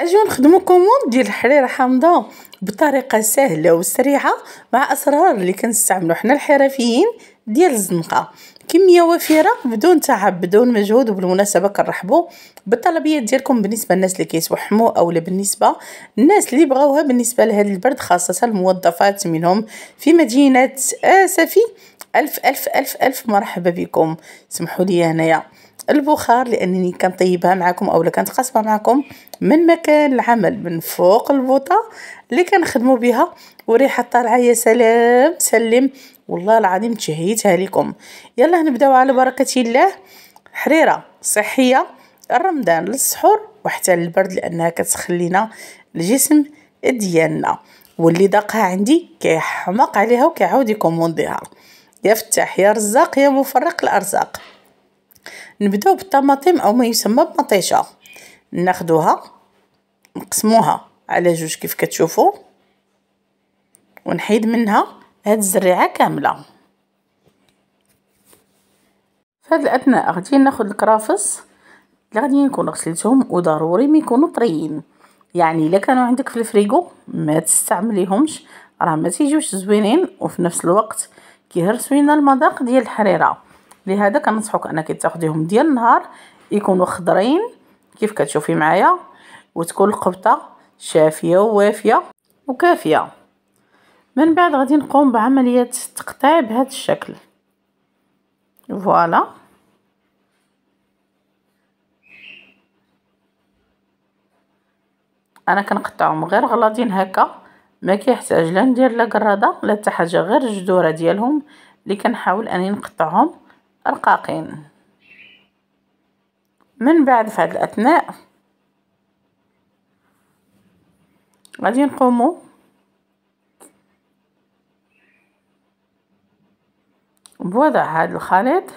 اجيو نخدمو كوموند ديال الحريره حامضه بطريقه سهله وسريعه مع اسرار اللي كنستعملو حنا الحرفيين ديال الزنقه كميه وفيره بدون تعب بدون مجهود وبالمناسبه كنرحبوا بالطلبيات ديالكم بالنسبه للناس اللي كيسوحموا اولا بالنسبه الناس اللي بغاوها بالنسبه لهذا البرد خاصه الموظفات منهم في مدينه اسفي الف الف الف الف مرحبا بكم سمحوا لي هنايا البخار لانني كنطيبها معكم اولا كنتقاسمها معكم من مكان العمل من فوق البوطه اللي كنخدموا بها وريحه طالعه يا سلام سلم والله العظيم تشهيتها لكم يلا نبداو على بركه الله حريره صحيه رمضان للسحور وحتى للبرد لانها كتخلينا الجسم ديالنا واللي ذاقها عندي كيحماق عليها وكيعاود يكومونديها يا فتاح يا رزاق يا مفرق الارزاق نبداو بالطماطم او ما يسمى بمطيشه ناخدوها نقسموها على جوج كيف كتشوفوا ونحيد منها هاد الزريعه كامله في هاد الاثناء غادي ناخذ الكرافس اللي غادي نكون غسلتهم وضروري ما يكونوا طريين يعني الا كانوا عندك في الفريغو ما تستعمليهمش راه ما تيجيوش زوينين وفي نفس الوقت كيهرسوا لنا المذاق ديال الحريره لهذا كنصحوك انك تاخديهم ديال النهار يكونوا خضرين كيف كتشوفي معايا وتكون القبطه شافيه ووافيه وكافيه من بعد غادي نقوم بعمليه التقطيع بهذا الشكل فوالا انا كنقطعهم غير غلاضين هكا ما كيحتاج لا ندير لا قراده لا حتى حاجه غير الجذوره ديالهم اللي كنحاول اني نقطعهم رقاقين من بعد في هاد الاثناء غادي نقومو بوضع هاد الخليط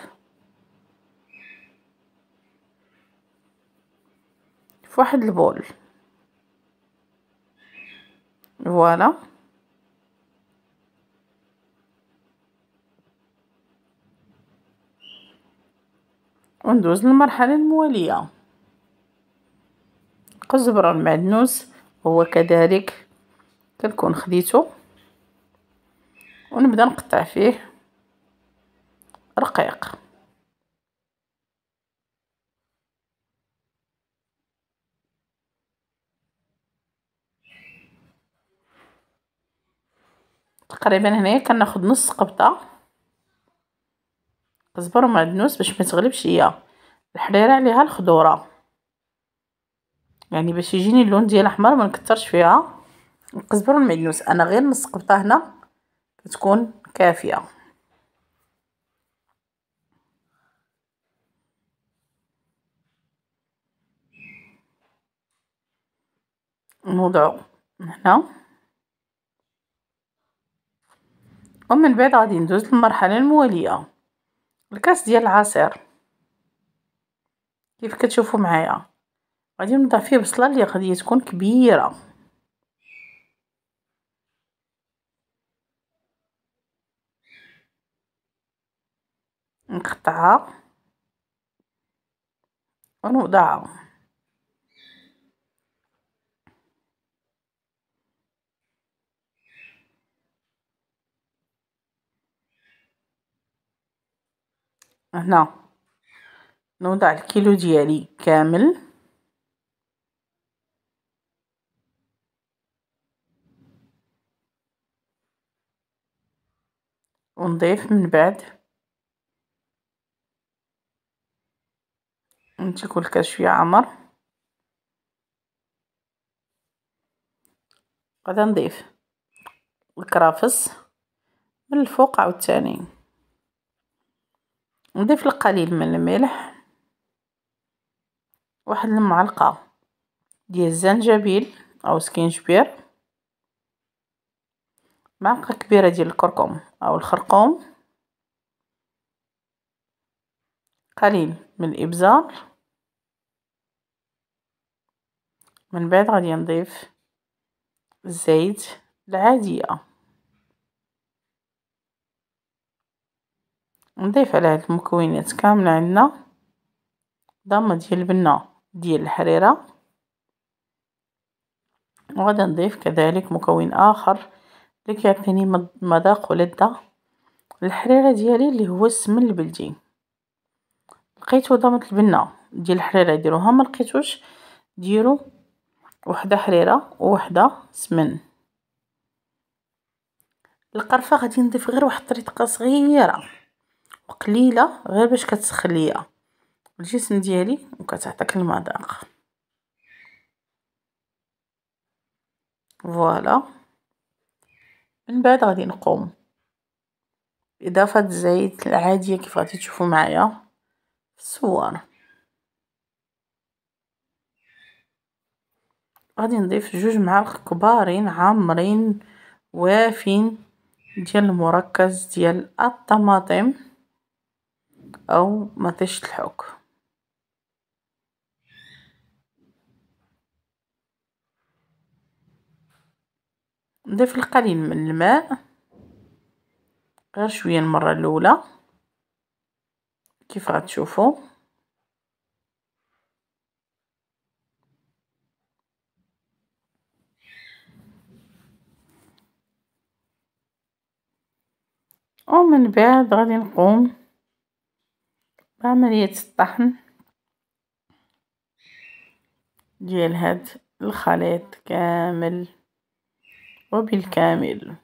في واحد البول فوالا وندوز للمرحلة الموالية قزبر المعدنوس هو كذلك كنكون خديته ونبدا نقطع فيه رقيق تقريبا هنايا كناخد نص قبطه كزبر ومعدنوس باش ما تغلبش هي الحريره عليها الخضوره يعني باش يجيني اللون ديال الاحمر ما نكثرش فيها القزبر والمعدنوس انا غير نص قبطه هنا كتكون كافيه نوضعو هنا ومن بعد غادي ندوز للمرحله المواليه الكاس ديال العصير كيف كتشوفوا معايا غادي نوضع فيه بصله اللي غادي تكون كبيره نقطعها ونوضعها هنا نوضع الكيلو ديالي كامل ونضيف من بعد كل كاس شويه عمر غادي نضيف الكرافس من الفوق عاوتاني نضيف القليل من الملح واحد المعلقة ديال الزنجبيل او سكينجبير معلقة كبيرة ديال الكركم او الخرقوم قليل من الابزار من بعد غادي نضيف الزيت العاديه نضيف على هاد المكونات كاملة عندنا ضامة ديال البنة ديال الحريرة وغادا نضيف كذلك مكون اخر اللي كيعطيني مذاق ولذة الحريرة ديالي اللي هو السمن البلدي لقيتو ضامة البنة ديال الحريرة ديروها ملقيتوش ديرو وحده حريرة ووحده سمن القرفة غادي نضيف غير واحد الطريقة صغيرة قليله غير باش كتسخن ليا الجسم ديالي وكتعطيك المذاق فوالا من بعد غادي نقوم اضافه الزيت العاديه كيف غادي تشوفوا معايا في الصوره غادي نضيف جوج معالق كبارين عامرين وافين ديال المركز ديال الطماطم أو ما فيش الحوك نضيف القليل من الماء غير شوية المرة الأولى كيف غتشوفوا ومن بعد غادي نقوم بعملية الطحن ديال هاد الخليط كامل وبالكامل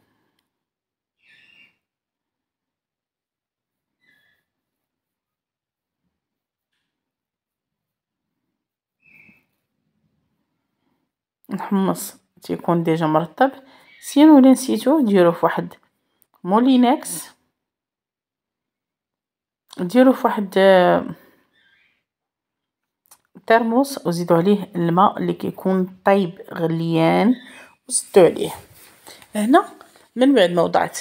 الحمص تيكون ديجا مرطب سينو ولا نسيتوه ديروه فواحد مولينكس ديرو فواحد آه, ترموس وزيدو عليه الماء اللي كيكون طايب غليان وزدو عليه هنا من بعد ما وضعت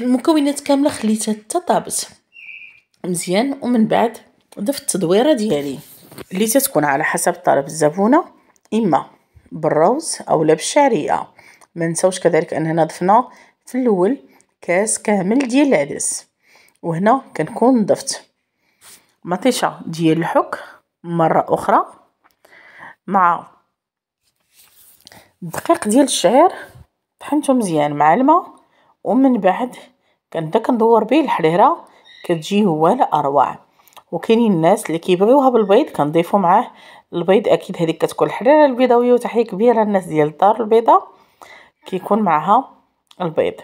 المكونات كامله خليتها حتى طابت مزيان ومن بعد ضفت التدويره ديالي اللي تتكون على حسب طلب الزبونه اما بالروز اولا بالشعريه ما نساوش كذلك اننا ضفنا في الاول كاس كامل ديال العدس وهنا كنكون ضفت مطيشه ديال الحك مره اخرى مع الدقيق ديال الشعير طحنته مزيان مع الماء ومن بعد كنبدا كندور به الحريره كتجي هو اروع وكاينين الناس اللي كيبغيوها بالبيض كنضيفو معاه البيض اكيد هذيك كتكون الحريره البيضاويه وتحيه كبيره للناس ديال الدار البيضاء كيكون معها البيض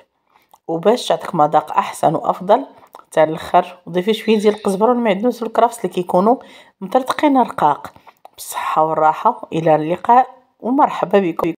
وباش تعطيك مذاق احسن وافضل تاع الاخر ضيفي شويه ديال القزبر والمعدنوس والكرفس اللي كيكونوا مترتقين رقاق بالصحه والراحه الى اللقاء ومرحبا بكم